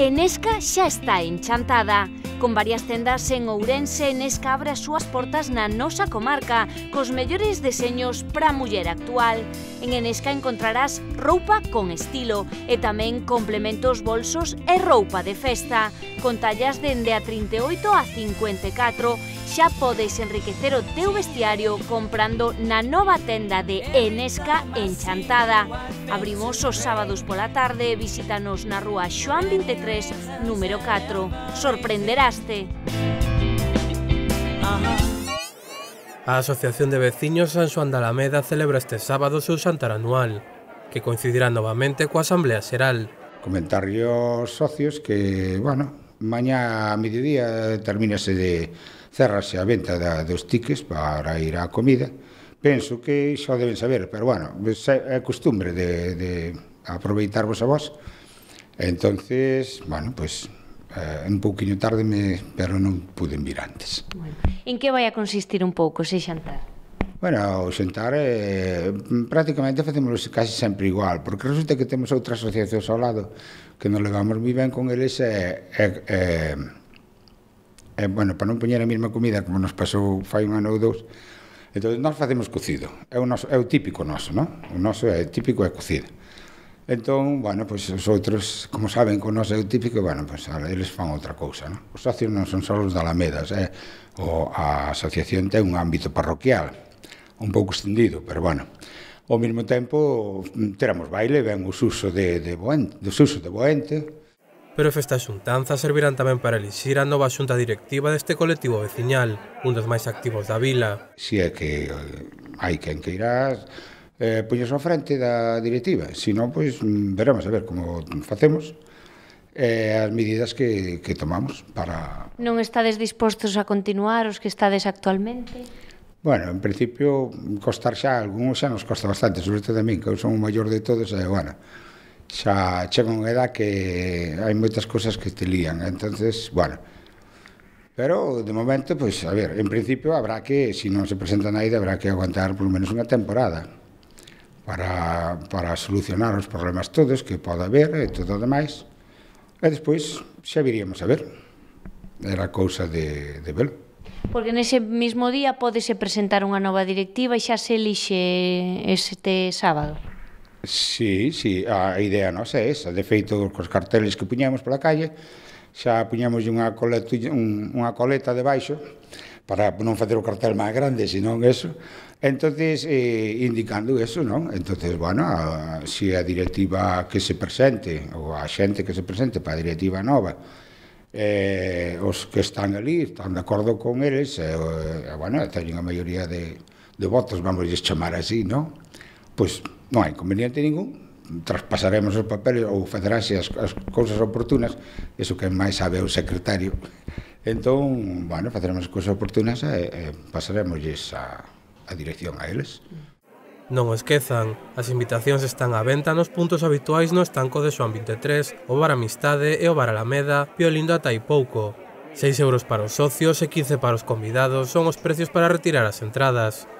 Enesca xa está enchantada. Con varias tendas en Ourense, Enesca abre as súas portas na nosa comarca, cos mellores deseños para a muller actual. En Enesca encontrarás roupa con estilo e tamén complementos bolsos e roupa de festa, con tallas dende a 38 a 54 xa podes enriquecer o teu vestiario comprando na nova tenda de Enesca Enchantada. Abrimos os sábados pola tarde, visítanos na rúa Xoan 23, número 4. Sorprenderaste. A Asociación de Veciños San Xoan da Alameda celebra este sábado o seu xantar anual, que coincidirá novamente coa Asamblea Xeral. Comentarios socios que, bueno, mañá a mediodía termínase de cerrase a venta da, dos tiques para ir á comida. Penso que xa deben saber, pero bueno, é costumbre de, de aproveitarvos a vos. Entonces, bueno, pois pues, eh, un pouquiño tarde me, pero non puden vir antes. Bueno. En que vai a consistir un pouco ese xantar? Bueno, o xantar eh, prácticamente facemos casi sempre igual, porque resulta que temos outras asociacións ao lado que nos levamos moi ben con eles e, e, eh, eh, bueno, para non poñer a mesma comida como nos pasou fai un ano ou dous, entón nós facemos cocido, é o, noso, é o típico noso, non? O noso é típico é cocido. Entón, bueno, pois os outros, como saben que o noso é o típico, bueno, pois eles fan outra cousa, non? Os socios non son só os da Alameda, é, eh? o, a asociación ten un ámbito parroquial, un pouco extendido, pero bueno, ao mesmo tempo teramos baile, ven o uso de, de Boente, dos usos de Boente, pero esta xuntanza servirán tamén para elixir a nova xunta directiva deste colectivo veciñal, un dos máis activos da vila. Si é que eh, hai quen que irá eh, puñes ao frente da directiva, se non, pois, mm, veremos a ver como facemos eh, as medidas que, que tomamos para... Non estades dispostos a continuar os que estades actualmente? Bueno, en principio, costar xa, algúns xa nos costa bastante, sobre todo a mí, que eu son o maior de todos, e, eh, bueno, xa chega unha edad que hai moitas cousas que te lían, entonces, bueno. Pero, de momento, pois, pues, a ver, en principio habrá que, se si non se presenta naide, habrá que aguantar polo menos unha temporada para, para solucionar os problemas todos que pode haber e todo o demais. E despois xa viríamos a ver. Era cousa de, de velo. Porque nese mesmo día podese presentar unha nova directiva e xa se elixe este sábado. Sí, sí, a idea nosa é esa. De feito, cos carteles que puñamos pola calle, xa puñamos unha coleta, un, unha coleta debaixo para non facer o cartel máis grande, senón eso. Entón, eh, indicando eso, non? Entonces, bueno, a, se a directiva que se presente, ou a xente que se presente para a directiva nova, eh, os que están ali están de acordo con eles, e, eh, eh, bueno, teñen a maioría de, de votos, vamos a chamar así, non? Pois, pues, non hai conveniente ningún, traspasaremos os papeles ou facerase as, as cousas oportunas, iso que máis sabe o secretario. Entón, bueno, faceremos as cousas oportunas e, e pasaremos a, a dirección a eles. Non o esquezan, as invitacións están á venta nos puntos habituais no estanco de Xoan 23, o Bar Amistade e o Bar Alameda, Piolindo ata aí pouco. 6 euros para os socios e 15 para os convidados son os precios para retirar as entradas.